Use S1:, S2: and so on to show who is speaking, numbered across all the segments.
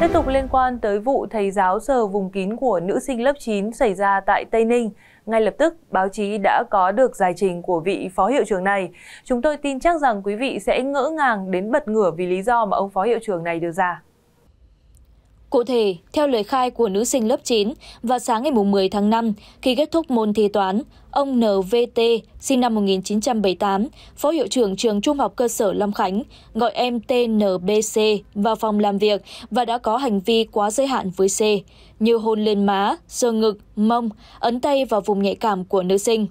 S1: Tiếp tục liên quan tới vụ thầy giáo sờ vùng kín của nữ sinh lớp 9 xảy ra tại Tây Ninh, ngay lập tức báo chí đã có được giải trình của vị phó hiệu trưởng này. Chúng tôi tin chắc rằng quý vị sẽ ngỡ ngàng đến bật ngửa vì lý do mà ông phó hiệu trưởng này đưa ra.
S2: Cụ thể, theo lời khai của nữ sinh lớp 9, vào sáng ngày 10 tháng 5, khi kết thúc môn thi toán, ông NVT, sinh năm 1978, phó hiệu trưởng trường trung học cơ sở Lâm Khánh, gọi em TNBC vào phòng làm việc và đã có hành vi quá giới hạn với C, như hôn lên má, sờ ngực, mông, ấn tay vào vùng nhạy cảm của nữ sinh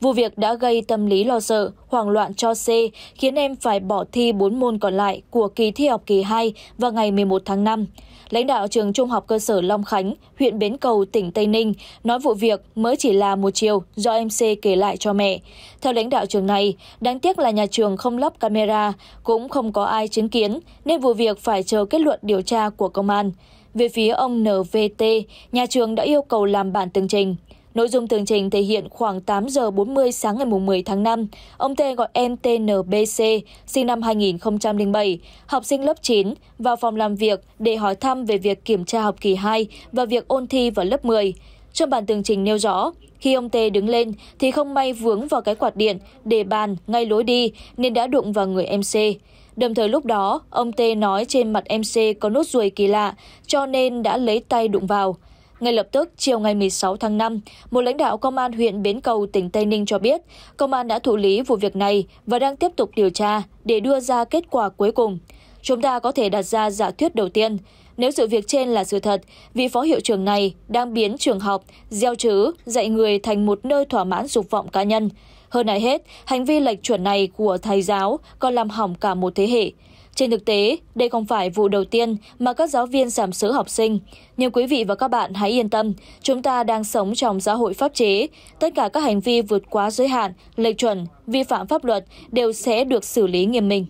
S2: vụ việc đã gây tâm lý lo sợ hoảng loạn cho c khiến em phải bỏ thi bốn môn còn lại của kỳ thi học kỳ hai vào ngày 11 tháng 5. lãnh đạo trường trung học cơ sở long khánh huyện bến cầu tỉnh tây ninh nói vụ việc mới chỉ là một chiều do em c kể lại cho mẹ theo lãnh đạo trường này đáng tiếc là nhà trường không lắp camera cũng không có ai chứng kiến nên vụ việc phải chờ kết luận điều tra của công an về phía ông nvt nhà trường đã yêu cầu làm bản tường trình Nội dung tường trình thể hiện khoảng 8 giờ 40 sáng ngày 10 tháng 5, ông T gọi em TNBC, sinh năm 2007, học sinh lớp 9, vào phòng làm việc để hỏi thăm về việc kiểm tra học kỳ 2 và việc ôn thi vào lớp 10. Trong bản tường trình nêu rõ, khi ông T đứng lên thì không may vướng vào cái quạt điện để bàn ngay lối đi nên đã đụng vào người MC. Đồng thời lúc đó, ông T nói trên mặt MC có nốt ruồi kỳ lạ cho nên đã lấy tay đụng vào. Ngay lập tức, chiều ngày 16 tháng 5, một lãnh đạo công an huyện Bến Cầu, tỉnh Tây Ninh cho biết, công an đã thụ lý vụ việc này và đang tiếp tục điều tra để đưa ra kết quả cuối cùng. Chúng ta có thể đặt ra giả thuyết đầu tiên, nếu sự việc trên là sự thật, vì phó hiệu trưởng này đang biến trường học, gieo chữ, dạy người thành một nơi thỏa mãn dục vọng cá nhân. Hơn ai hết, hành vi lệch chuẩn này của thầy giáo còn làm hỏng cả một thế hệ trên thực tế đây không phải vụ đầu tiên mà các giáo viên giảm sỡ học sinh nhưng quý vị và các bạn hãy yên tâm chúng ta đang sống trong xã hội pháp chế tất cả các hành vi vượt quá giới hạn lệch chuẩn vi phạm pháp luật đều sẽ được xử lý nghiêm minh